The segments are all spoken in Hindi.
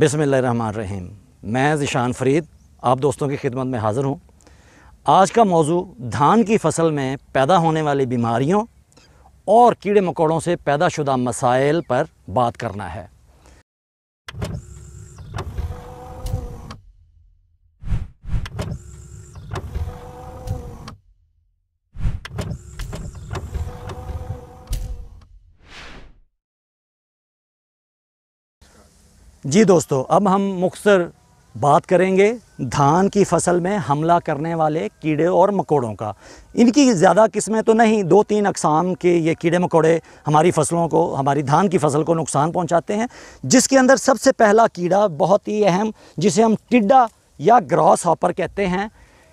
बिसमीम मैं ज़िशान फरीद आप दोस्तों की खिदमत में हाज़िर हूँ आज का मौजू धान की फसल में पैदा होने वाली बीमारियों और कीड़े मकोड़ों से पैदा शुदा मसाइल पर बात करना है जी दोस्तों अब हम मुख्तर बात करेंगे धान की फसल में हमला करने वाले कीड़े और मकोड़ों का इनकी ज़्यादा किस्में तो नहीं दो तीन अकसाम के ये कीड़े मकोड़े हमारी फसलों को हमारी धान की फसल को नुकसान पहुंचाते हैं जिसके अंदर सबसे पहला कीड़ा बहुत ही अहम जिसे हम टिड्डा या ग्रास हॉपर कहते हैं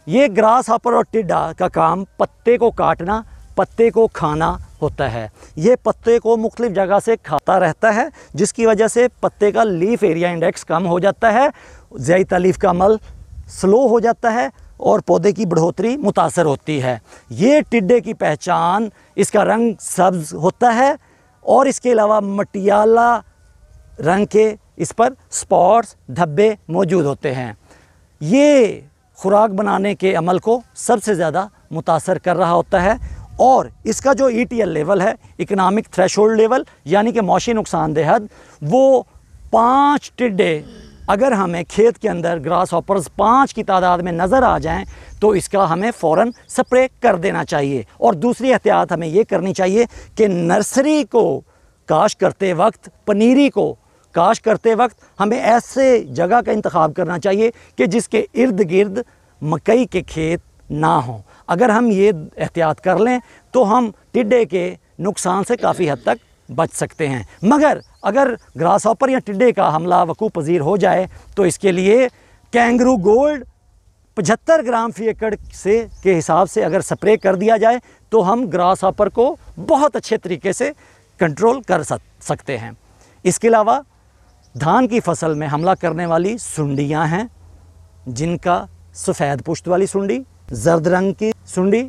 ये ग्रास हॉपर और टिड्डा का काम पत्ते को काटना पत्ते को खाना होता है ये पत्ते को मुख्तफ़ जगह से खाता रहता है जिसकी वजह से पत्ते का लीफ एरिया इंडेक्स कम हो जाता है ज्यादा तलीफ का अमल स्लो हो जाता है और पौधे की बढ़ोतरी मुतासर होती है ये टिड्डे की पहचान इसका रंग सब्ज़ होता है और इसके अलावा मटियाला रंग के इस पर स्पॉट्स धब्बे मौजूद होते हैं ये खुराक बनाने के अमल को सबसे ज़्यादा मुतासर कर रहा होता है और इसका जो ई लेवल है इकनॉमिक थ्रेश लेवल यानी कि मौशी नुकसान देहद वो पाँच टिड्डे अगर हमें खेत के अंदर ग्रास ऑपर्स पाँच की तादाद में नज़र आ जाएं तो इसका हमें फ़ौर स्प्रे कर देना चाहिए और दूसरी एहतियात हमें ये करनी चाहिए कि नर्सरी को काश करते वक्त पनीरी को काश करते वक्त हमें ऐसे जगह का इंतखब करना चाहिए कि जिसके इर्द गिर्द मकई के खेत ना हों अगर हम ये एहतियात कर लें तो हम टिड्डे के नुकसान से काफ़ी हद तक बच सकते हैं मगर अगर ग्रास ऑपर या टिड्डे का हमला वकू पजीर हो जाए तो इसके लिए कैंगरू गोल्ड पचहत्तर ग्राम फी एकड़ से के हिसाब से अगर स्प्रे कर दिया जाए तो हम ग्रास ऑपर को बहुत अच्छे तरीके से कंट्रोल कर सकते हैं इसके अलावा धान की फसल में हमला करने वाली सुंडियाँ हैं जिनका सफ़ेद पुश्त वाली सुंडी जर्द रंग की सुंडी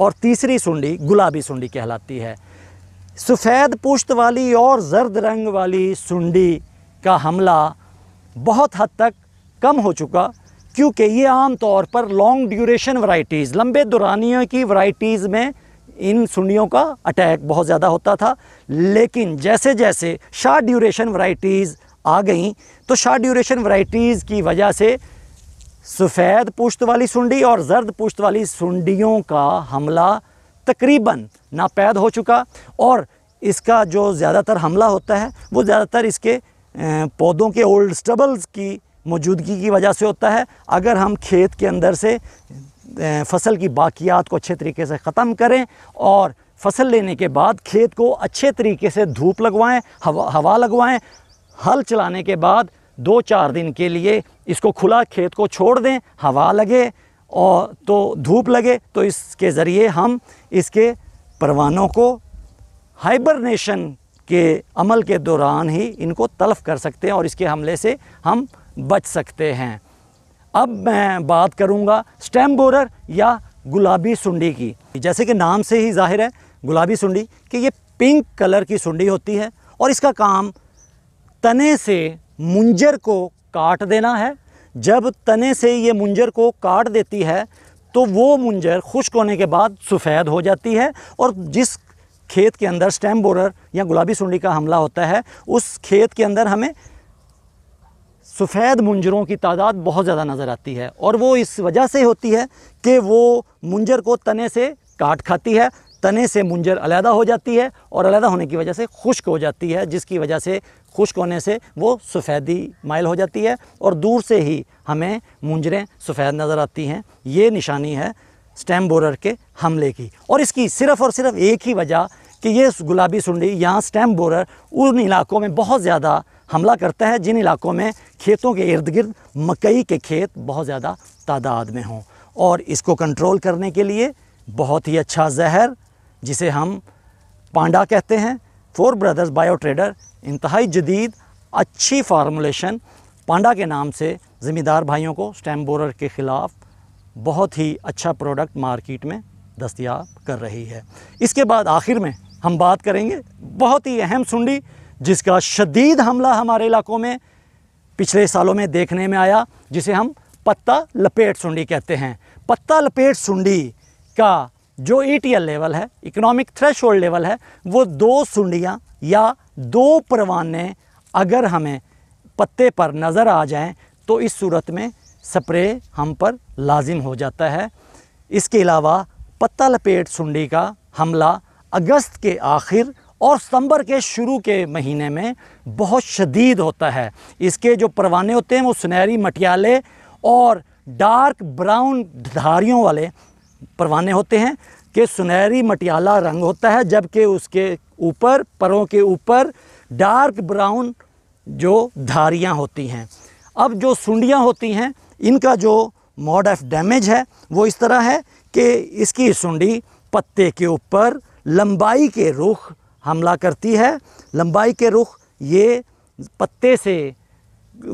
और तीसरी सुंडी गुलाबी सुंडी कहलाती है सफ़ेद पुश्त वाली और जर्द रंग वाली सुंडी का हमला बहुत हद तक कम हो चुका क्योंकि ये आम तौर पर लॉन्ग ड्यूरेशन वराइटीज़ लंबे दुरानियों की वराइटीज़ में इन सुंडियों का अटैक बहुत ज़्यादा होता था लेकिन जैसे जैसे शार्ट ड्यूरेशन वराइटीज़ आ गई तो शार्ट ड्यूरेशन वराइटीज़ की वजह से सफ़ेद पुश्त वाली सुंडी और जर्द पुश्त वाली सुंडियों का हमला तकरीबन नापैद हो चुका और इसका जो ज़्यादातर हमला होता है वो ज़्यादातर इसके पौधों के ओल्ड स्टबल्स की मौजूदगी की वजह से होता है अगर हम खेत के अंदर से फसल की बाकियात को अच्छे तरीके से ख़त्म करें और फसल लेने के बाद खेत को अच्छे तरीके से धूप लगवाएं हवा हवा लगवाएं हल चलाने के बाद दो चार दिन के लिए इसको खुला खेत को छोड़ दें हवा लगे और तो धूप लगे तो इसके ज़रिए हम इसके परवानों को हाइबरनेशन के अमल के दौरान ही इनको तलफ कर सकते हैं और इसके हमले से हम बच सकते हैं अब मैं बात करूंगा स्टैम बोरर या गुलाबी सुंडी की जैसे कि नाम से ही जाहिर है गुलाबी सुंडी कि ये पिंक कलर की सुंडी होती है और इसका काम तने से मुंजर को काट देना है जब तने से ये मुंजर को काट देती है तो वो मुंजर खुश्क होने के बाद सफ़ेद हो जाती है और जिस खेत के अंदर स्टैम बोरर या गुलाबी सुंडी का हमला होता है उस खेत के अंदर हमें सफ़ेद मुंजरों की तादाद बहुत ज़्यादा नज़र आती है और वो इस वजह से होती है कि वो मुंजर को तने से काट खाती है तने से मुंजर अलहदा हो जाती है और अलहदा होने की वजह से खुश्क हो जाती है जिसकी वजह से खुश्क होने से वो सफ़ेदी माइल हो जाती है और दूर से ही हमें मुंजरें सफ़ेद नज़र आती हैं ये निशानी है स्टैम बोरर के हमले की और इसकी सिर्फ़ और सिर्फ एक ही वजह कि ये गुलाबी सुंडी यहाँ स्टैम बोरर उन इलाकों में बहुत ज़्यादा हमला करता है जिन इलाकों में खेतों के इर्द गिर्द मकई के खेत बहुत ज़्यादा तादाद में हों और इसको कंट्रोल करने के लिए बहुत ही अच्छा जहर जिसे हम पांडा कहते हैं फोर ब्रदर्स बायो ट्रेडर इंतहाई जदीद अच्छी फार्मूलेशन पांडा के नाम से ज़मींदार भाइयों को स्टैम बोरर के ख़िलाफ़ बहुत ही अच्छा प्रोडक्ट मार्केट में दस्तियाब कर रही है इसके बाद आखिर में हम बात करेंगे बहुत ही अहम सुंडी जिसका शदीद हमला हमारे इलाकों में पिछले सालों में देखने में आया जिसे हम पत्ता लपेट सुंडी कहते हैं पत्ता लपेट सुंडी का जो ई e लेवल है इकोनॉमिक थ्रेश लेवल है वो दो सुंडियाँ या दो परवाने अगर हमें पत्ते पर नज़र आ जाएं तो इस सूरत में स्प्रे हम पर लाजिम हो जाता है इसके अलावा पत्ता लपेट सुंडी का हमला अगस्त के आखिर और सितंबर के शुरू के महीने में बहुत शदीद होता है इसके जो परवाने होते हैं वो सुनहरी मटियाले और डार्क ब्राउन धारियों वाले परवाने होते हैं कि सुनहरी मटियाला रंग होता है जबकि उसके ऊपर परों के ऊपर डार्क ब्राउन जो धारियाँ होती हैं अब जो सुंडियाँ होती हैं इनका जो मॉड ऑफ डैमेज है वो इस तरह है कि इसकी सुंडी पत्ते के ऊपर लंबाई के रुख हमला करती है लंबाई के रुख ये पत्ते से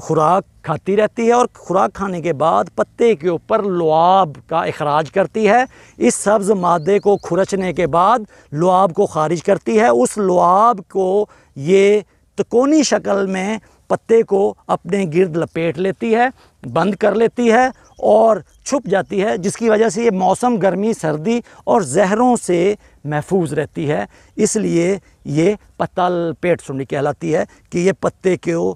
खुराक खाती रहती है और खुराक खाने के बाद पत्ते के ऊपर लुआब का अखराज करती है इस सब्ज़ मादे को खुरचने के बाद लुआब को खारिज करती है उस लुआब को ये तकोनी शक्ल में पत्ते को अपने गिर्द लपेट लेती है बंद कर लेती है और छुप जाती है जिसकी वजह से ये मौसम गर्मी सर्दी और जहरों से महफूज रहती है इसलिए ये पत्ता लपेट सुनी कहलाती है कि ये पत्ते को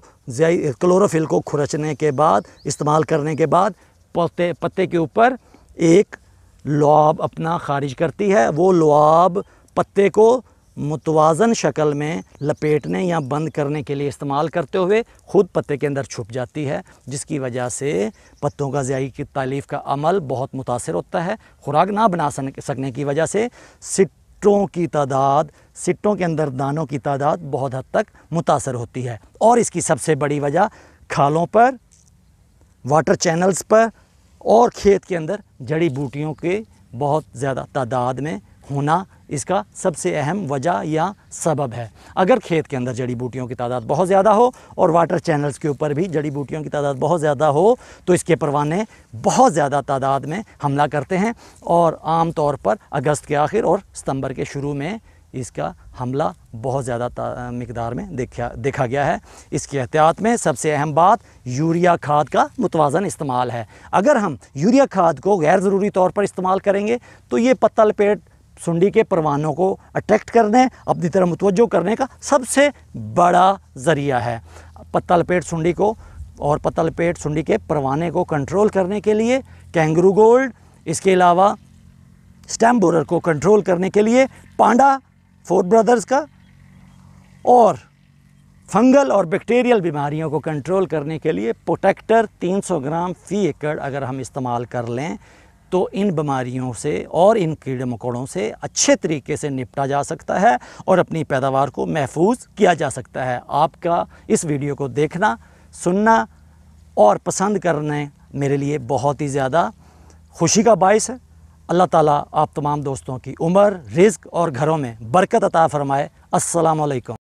क्लोरोफिल को खुरचने के बाद इस्तेमाल करने के बाद पत्ते पत्ते के ऊपर एक लुआब अपना खारिज करती है वो लुआब पत्ते को मुतवाजन शक्ल में लपेटने या बंद करने के लिए इस्तेमाल करते हुए ख़ुद पत्ते के अंदर छुप जाती है जिसकी वजह से पत्तों का ज़्याई की तालीफ़ का अमल बहुत मुतासर होता है खुराक ना बना सकने की वजह से सिट्टों की तादाद सिट्टों के अंदर दानों की तादाद बहुत हद तक मुतासर होती है और इसकी सबसे बड़ी वजह खालों पर वाटर चैनल्स पर और खेत के अंदर जड़ी बूटियों के बहुत ज़्यादा तादाद में होना इसका सबसे अहम वजह या सबब है अगर खेत के अंदर जड़ी बूटियों की तादाद बहुत ज़्यादा हो और वाटर चैनल्स के ऊपर भी जड़ी बूटियों की तादाद बहुत ज़्यादा हो तो इसके परवाने बहुत ज़्यादा तादाद में हमला करते हैं और आम तौर पर अगस्त के आखिर और सितंबर के शुरू में इसका हमला बहुत ज़्यादा मकदार में देखा देखा गया है इसके एहतियात में सबसे अहम बात यूरिया खाद का मुतवाजन इस्तेमाल है अगर हम यूरिया खाद को गैर ज़रूरी तौर पर इस्तेमाल करेंगे तो ये पत्ता लपेट सुंडी के परवानों को अट्रैक्ट करने अपनी तरह मुतवजो करने का सबसे बड़ा ज़रिया है पत्ता लपेट सुंडी को और पत्ता लपेट सुंडी के परवाने को कंट्रोल करने के लिए कैंगरू गोल्ड इसके अलावा स्टैम बोरर को कंट्रोल करने के लिए पांडा फोर ब्रदर्स का और फंगल और बैक्टीरियल बीमारियों को कंट्रोल करने के लिए प्रोटेक्टर 300 ग्राम फी एकड़ अगर हम इस्तेमाल कर लें तो इन बीमारियों से और इन कीड़े मकोड़ों से अच्छे तरीके से निपटा जा सकता है और अपनी पैदावार को महफूज किया जा सकता है आपका इस वीडियो को देखना सुनना और पसंद करने मेरे लिए बहुत ही ज़्यादा खुशी का बायस है अल्लाह ताला आप तमाम दोस्तों की उम्र रिज्क और घरों में बरकत अता फरमाए अस्सलाम